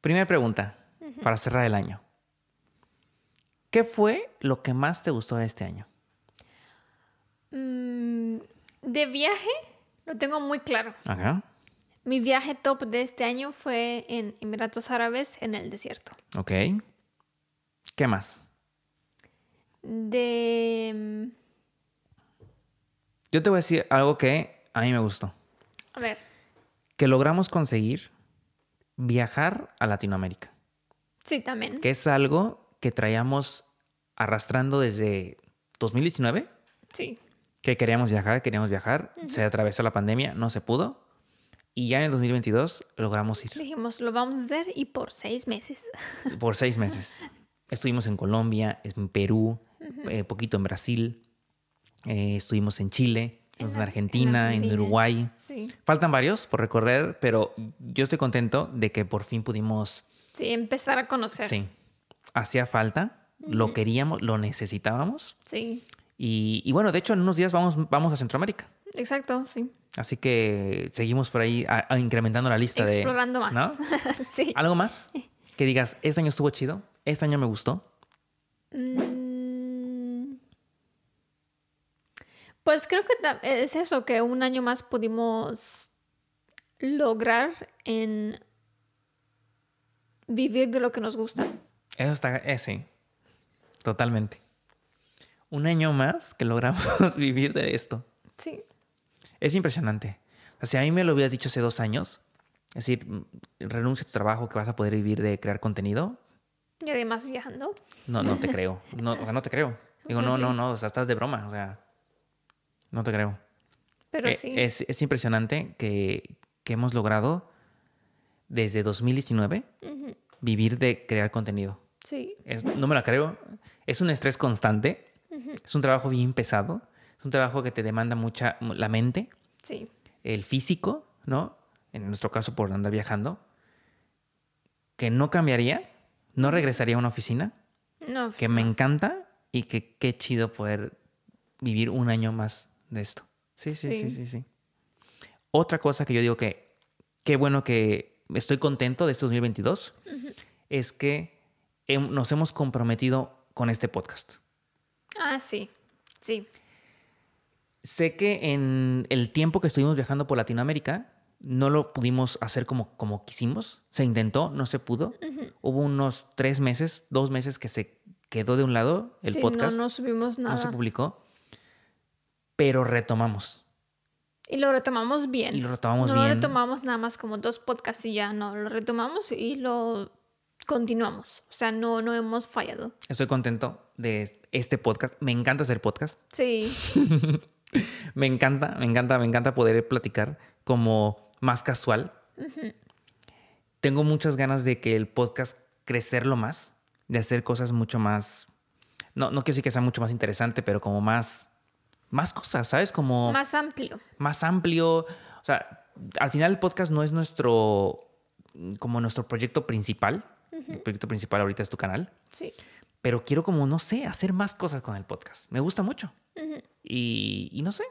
Primera pregunta, para cerrar el año. ¿Qué fue lo que más te gustó de este año? Mm, de viaje, lo tengo muy claro. Mi viaje top de este año fue en Emiratos Árabes, en el desierto. Ok. ¿Qué más? De... Yo te voy a decir algo que a mí me gustó. A ver. Que logramos conseguir viajar a Latinoamérica. Sí, también. Que es algo que traíamos arrastrando desde 2019. Sí. Que queríamos viajar, queríamos viajar. Se atravesó la pandemia, no se pudo. Y ya en el 2022 logramos ir. Dijimos, lo vamos a hacer y por seis meses. Por seis meses. estuvimos en Colombia, en Perú, eh, poquito en Brasil, eh, estuvimos en Chile, en, Argentina, en, Uruguay. Sí. Faltan varios por recorrer, pero yo estoy contento de que por fin pudimos... Sí, empezar a conocer. Sí. Hacía falta, lo queríamos, lo necesitábamos. Sí. Y, bueno, de hecho, en unos días vamos, vamos a Centroamérica. Exacto, sí. Así que seguimos por ahí incrementando la lista de... Explorando más. sí. ¿Algo más? Que digas, este año estuvo chido, este año me gustó. Mm, Pues creo que es eso, que un año más pudimos lograr en vivir de lo que nos gusta. Eso está, ese eh, sí, totalmente. Un año más que logramos vivir de esto. Sí. Es impresionante. O sea, a mí me lo hubieras dicho hace dos años, es decir, mm, renuncia a tu trabajo que vas a poder vivir de crear contenido. Y además viajando. No, no te creo. No, o sea, no te creo. Digo, pues no, no, no, o sea, estás de broma. O sea, no te creo. Pero eh, sí. Es, impresionante que, hemos logrado desde 2019 vivir de crear contenido. Sí. no me la creo. Es un estrés constante. Es un trabajo bien pesado. Es un trabajo que te demanda mucha la mente. Sí. El físico, ¿no? En nuestro caso, por andar viajando. Que no cambiaría. No regresaría a una oficina. No. Que me encanta y que qué chido poder vivir un año más de esto. Sí, sí, sí, sí, sí. Otra cosa que yo digo que qué bueno que estoy contento de este 2022 es que nos hemos comprometido con este podcast. Ah, sí, sí. Sé que en el tiempo que estuvimos viajando por Latinoamérica, no lo pudimos hacer como, como quisimos. Se intentó, no se pudo. Hubo unos tres meses, dos meses que se quedó de un lado el podcast. No, no subimos No se publicó pero retomamos. Y lo retomamos bien. Y lo retomamos no bien. lo retomamos nada más como dos podcasts y ya, no, lo retomamos y lo continuamos. O sea, no, no hemos fallado. Estoy contento de este podcast. Me encanta hacer podcast. Sí. me encanta, me encanta, me encanta poder platicar como más casual. Tengo muchas ganas de que el podcast crecerlo más, de hacer cosas mucho más, no, no quiero decir que sea mucho más interesante, pero como más más cosas, ¿sabes? Como... Más amplio. Más amplio. O sea, al final el podcast no es nuestro, como nuestro proyecto principal. El proyecto principal ahorita es tu canal. Sí. Pero quiero como, no sé, hacer más cosas con el podcast. Me gusta mucho. y, no sé.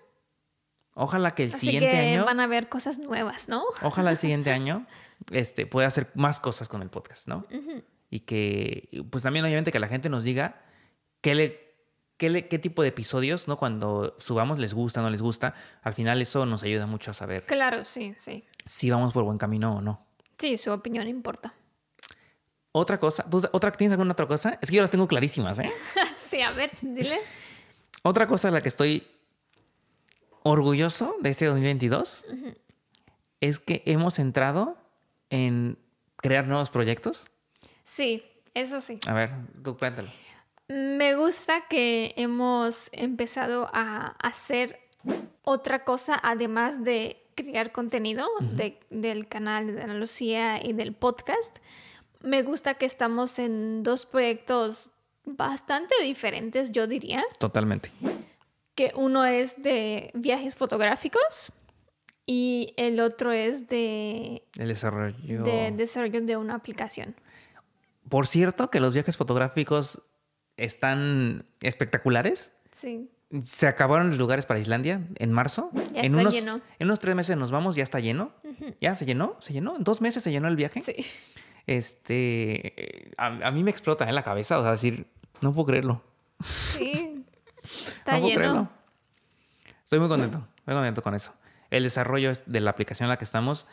Ojalá que el Así siguiente que Van a ver cosas nuevas, ¿no? Ojalá el siguiente año este, pueda hacer más cosas con el podcast, ¿no? Y que, pues también obviamente que la gente nos diga qué le qué, tipo de episodios, ¿no? Cuando subamos, les gusta, no les gusta. Al final eso nos ayuda mucho a saber. Claro, sí, sí. Si vamos por buen camino o no. Sí, su opinión importa. Otra cosa, otra, ¿tienes alguna otra cosa? Es que yo las tengo clarísimas, ¿eh? sí, a ver, dile. Otra cosa de la que estoy orgulloso de este 2022 es que hemos entrado en crear nuevos proyectos. Sí, eso sí. A ver, tú cuéntalo. Me gusta que hemos empezado a hacer otra cosa además de crear contenido del canal de Ana Lucía y del podcast. Me gusta que estamos en dos proyectos bastante diferentes, yo diría. Totalmente. Que uno es de viajes fotográficos y el otro es de... El desarrollo. De desarrollo de una aplicación. Por cierto, que los viajes fotográficos están espectaculares. Sí. Se acabaron los lugares para Islandia en marzo. Ya en está unos, En unos tres meses nos vamos, ya está lleno. Ya se llenó, se llenó. En dos meses se llenó el viaje. Sí. Este. A, mí me explota en ¿eh? la cabeza, o sea, decir, no puedo creerlo. Sí. Está no puedo Creerlo. Estoy muy contento, muy contento con eso. El desarrollo de la aplicación en la que estamos.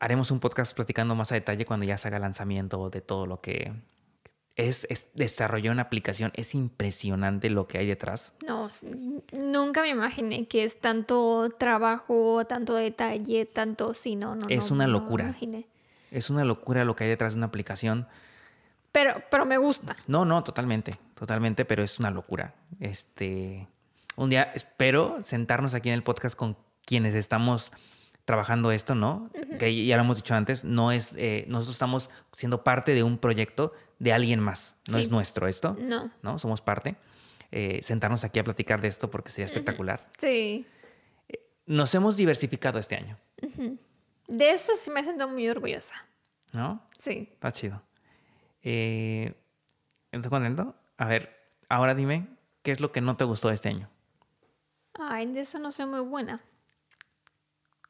haremos un podcast platicando más a detalle cuando ya se haga lanzamiento de todo lo que es, desarrollar una aplicación. Es impresionante lo que hay detrás. No, nunca me imaginé que es tanto trabajo, tanto detalle, tanto sí, no, no. Es una locura. Es una locura lo que hay detrás de una aplicación. Pero, pero me gusta. No, no, totalmente, totalmente, pero es una locura. Este, un día espero sentarnos aquí en el podcast con quienes estamos trabajando esto, ¿no? Que ya lo hemos dicho antes, no es, eh, nosotros estamos siendo parte de un proyecto de alguien más, no es nuestro esto, no. ¿no? Somos parte. Eh, sentarnos aquí a platicar de esto porque sería espectacular. Sí. Eh, nos hemos diversificado este año. De eso sí me siento muy orgullosa. ¿No? Sí. Está chido. Eh, ¿Estás contento? A ver, ahora dime, ¿qué es lo que no te gustó de este año? Ay, de eso no soy muy buena.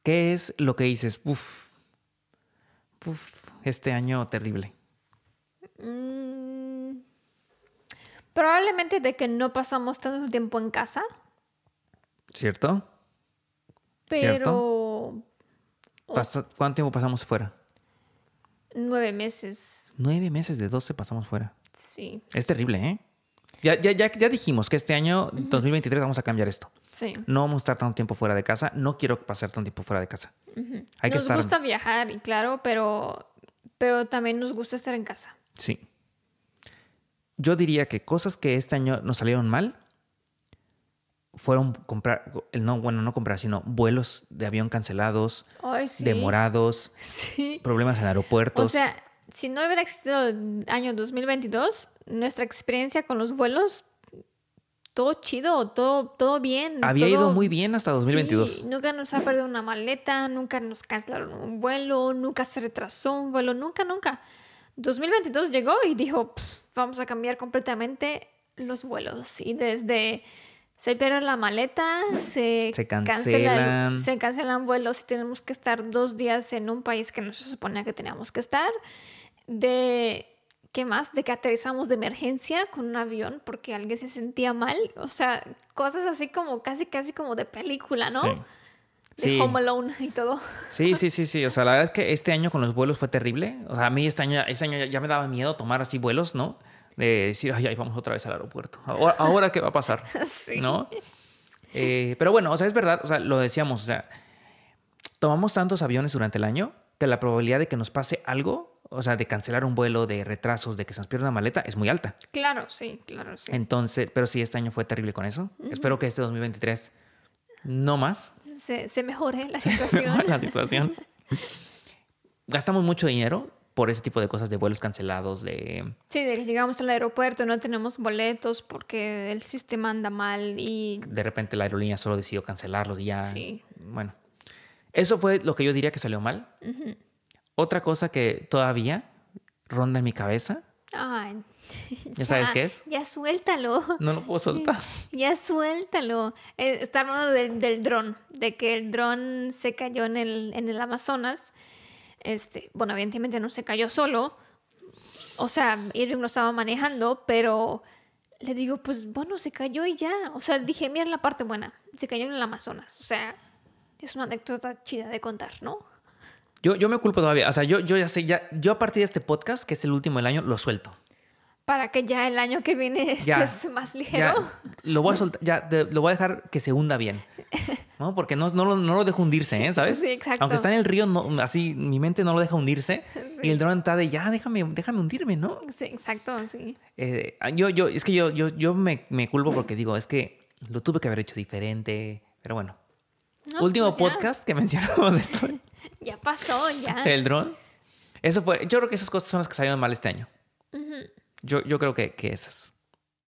¿Qué es lo que dices? Uf, uf este año terrible. Mm, probablemente de que no pasamos tanto tiempo en casa. ¿Cierto? Pero... Oh. ¿Cuánto tiempo pasamos fuera? Nueve meses. Nueve meses de doce pasamos fuera. Sí. Es terrible, ¿eh? Ya, ya, ya, dijimos que este año, 2023, vamos a cambiar esto. Sí. No vamos a estar tanto tiempo fuera de casa. No quiero pasar tanto tiempo fuera de casa. nos gusta viajar, y claro, pero, pero también nos gusta estar en casa. Sí. Yo diría que cosas que este año nos salieron mal fueron comprar, no, bueno, no comprar, sino vuelos de avión cancelados, demorados, problemas en aeropuertos. O sea, si no hubiera existido el año 2022, nuestra experiencia con los vuelos, todo chido, todo, todo bien. Había ido muy bien hasta 2022. Sí, nunca nos ha perdido una maleta, nunca nos cancelaron un vuelo, nunca se retrasó un vuelo, nunca, nunca. 2022 llegó y dijo, vamos a cambiar completamente los vuelos. Y desde se pierde la maleta, se, cancelan. vuelos y tenemos que estar dos días en un país que no se suponía que teníamos que estar. De ¿qué más? De que aterrizamos de emergencia con un avión porque alguien se sentía mal. O sea, cosas así como casi, casi como de película, ¿no? Sí. De Home Alone y todo. Sí, sí, sí, sí. O sea, la verdad es que este año con los vuelos fue terrible. O sea, a mí este año, este año ya me daba miedo tomar así vuelos, ¿no? de decir, ay, vamos otra vez al aeropuerto. Ahora, ¿qué va a pasar? ¿No? Eh, pero bueno, o sea, es verdad, o sea, lo decíamos, o sea, tomamos tantos aviones durante el año que la probabilidad de que nos pase algo, o sea, de cancelar un vuelo, de retrasos, de que se nos pierda una maleta, es muy alta. Claro, sí, claro, sí. Entonces, pero sí, este año fue terrible con eso. Espero que este 2023 no más. Se, mejore la situación. mejore la situación. Gastamos mucho dinero por ese tipo de cosas de vuelos cancelados, de... Sí, de que llegamos al aeropuerto, no tenemos boletos porque el sistema anda mal y... De repente la aerolínea solo decidió cancelarlos y ya... Sí. Bueno, eso fue lo que yo diría que salió mal. Otra cosa que todavía ronda en mi cabeza. Ay, ¿Ya, sabes qué es? Ya suéltalo. No lo puedo soltar. Ya suéltalo. Eh, está hablando del, del dron, de que el dron se cayó en el, en el Amazonas este, bueno, evidentemente no se cayó solo. O sea, Irving lo estaba manejando, pero le digo, pues bueno, se cayó y ya. O sea, dije, mira la parte buena. Se cayó en el Amazonas. O sea, es una anécdota chida de contar, ¿no? Yo, me culpo todavía. O sea, yo, yo ya sé, ya, yo a partir de este podcast, que es el último del año, lo suelto para que ya el año que viene estés más ligero. lo voy a soltar, ya lo voy a dejar que se hunda bien. ¿no? Porque no, no, lo dejo hundirse, ¿eh? ¿sabes? Sí, exacto. Aunque está en el río, no, así mi mente no lo deja hundirse. Y el dron está de, ya, déjame, déjame hundirme, ¿no? Sí, exacto, sí. Eh, yo, yo, es que yo, yo, yo me, culpo porque digo, es que lo tuve que haber hecho diferente, pero bueno. Último pues podcast que mencionamos de esto. ya pasó, ya. El dron. Eso fue, yo creo que esas cosas son las que salieron mal este año. Yo, yo creo que, que esas.